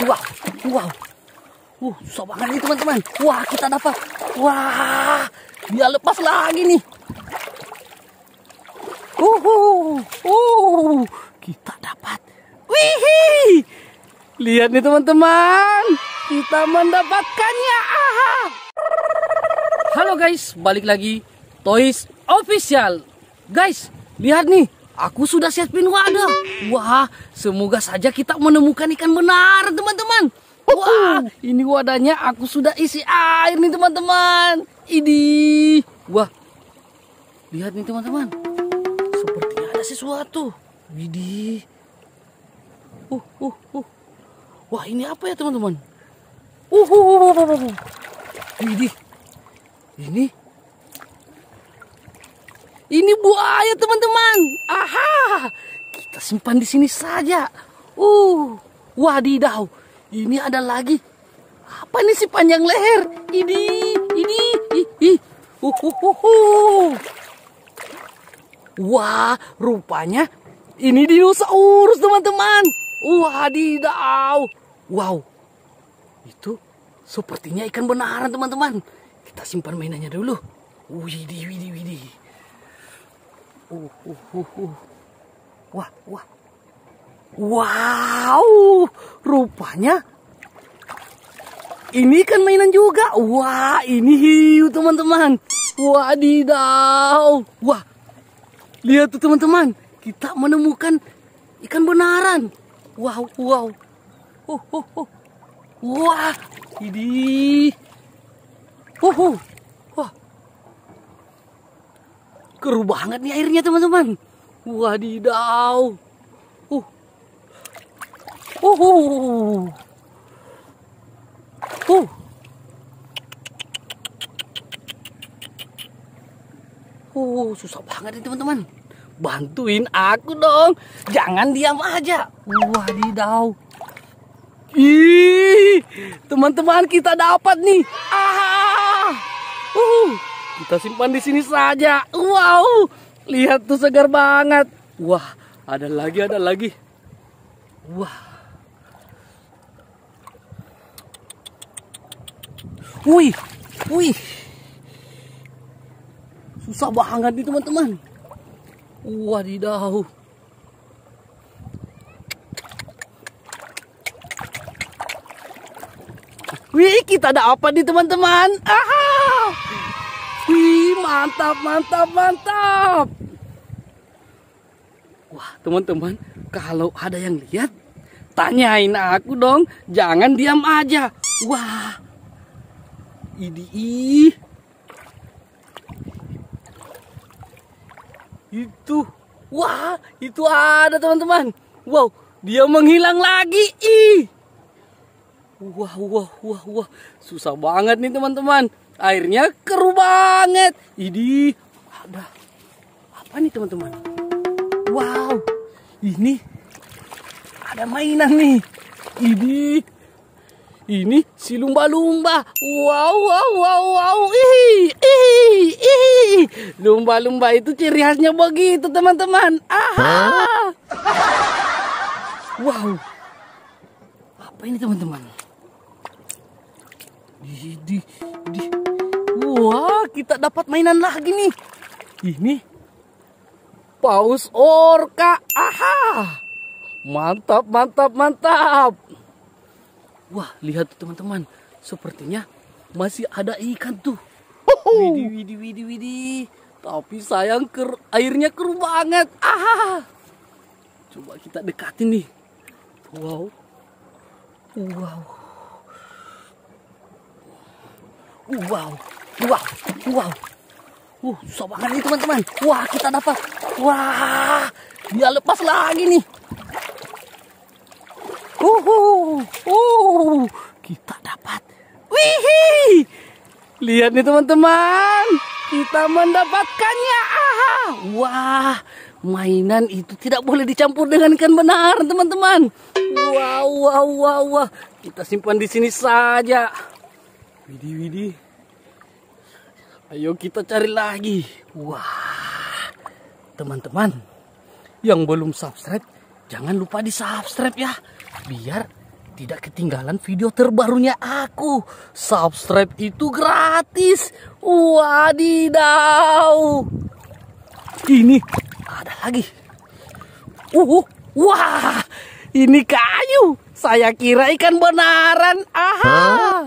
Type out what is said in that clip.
Wow, wow. Uh, susah banget nih teman-teman. Wah, kita dapat. Wah, dia lepas lagi nih. Uh, uh, kita dapat. Wih, lihat nih teman-teman, kita mendapatkannya. Aha. Halo guys, balik lagi Toys Official. Guys, lihat nih, Aku sudah siapin wadah. Wah, semoga saja kita menemukan ikan benar, teman-teman. Wah, ini wadahnya aku sudah isi air nih, teman-teman. Ini. Wah. Lihat nih, teman-teman. Sepertinya ada sesuatu. Widih. Uh, uh, uh. Wah, ini apa ya, teman-teman? Uh, uh, uh, uh, uh. Widih. Ini ini buaya teman-teman. Aha, kita simpan di sini saja. Uh, wadidaw. Ini ada lagi. Apa ini si panjang leher? Ini, ini, ih, ih. Uh, uh, uh, uh. Wah, rupanya ini dinosaurus teman-teman. Wadidaw. Wow, itu sepertinya ikan benaran teman-teman. Kita simpan mainannya dulu. Widih, widih, widih. Wah, wah. Wow, rupanya ini kan mainan juga. Wah, ini hiu teman-teman. Wadidaw. Wah, lihat tuh teman-teman. Kita menemukan ikan benaran. Wow, wow. Oh, oh, oh. Wah, ini. Oh, oh. keruh banget nih airnya teman-teman wadidaw uh. Uh uh, uh uh uh uh uh susah banget nih teman-teman bantuin aku dong jangan diam aja wadidaw ih teman-teman kita dapat nih ah, ah, ah, ah. uh kita simpan di sini saja. Wow, lihat tuh segar banget. Wah, ada lagi, ada lagi. Wah. Wih, wih. Susah banget nih teman-teman. Wadidaw. Wih, kita ada apa nih teman-teman? Aha. Mantap, mantap, mantap. Wah, teman-teman, kalau ada yang lihat, tanyain aku dong. Jangan diam aja. Wah, ini Itu, wah, itu ada teman-teman. Wow, dia menghilang lagi. Ih. Wah, wah, wah, wah. Susah banget nih teman-teman airnya keruh banget. Ini ada apa nih teman-teman? Wow, ini ada mainan nih. Ini ini si lumba-lumba. Wow, wow, wow, wow. Ih, ih, ih. Lumba-lumba itu ciri khasnya begitu, teman-teman. Ah. Wow. Apa ini, teman-teman? kita dapat mainan lagi nih. Ini paus orca, Aha. Mantap, mantap, mantap. Wah, lihat tuh teman-teman. Sepertinya masih ada ikan tuh. Widi, widi, widi, widi. Tapi sayang ker airnya keruh banget. Aha. Coba kita dekatin nih. Wow. Wow. Wow. Wow, wow. Uh, susah banget nih teman-teman. Wah, kita dapat. Wah, dia lepas lagi nih. Uhuh, uh, kita dapat. Wih, lihat nih teman-teman, kita mendapatkannya. wah, mainan itu tidak boleh dicampur dengan ikan benar, teman-teman. Wow, wow, wow, wow, kita simpan di sini saja. Widi, Widi. Ayo kita cari lagi. Wah, teman-teman yang belum subscribe, jangan lupa di subscribe ya, biar tidak ketinggalan video terbarunya aku. Subscribe itu gratis. Wadidaw. Ini ada lagi. Uh, wah, ini kayu. Saya kira ikan benaran. Aha. Huh?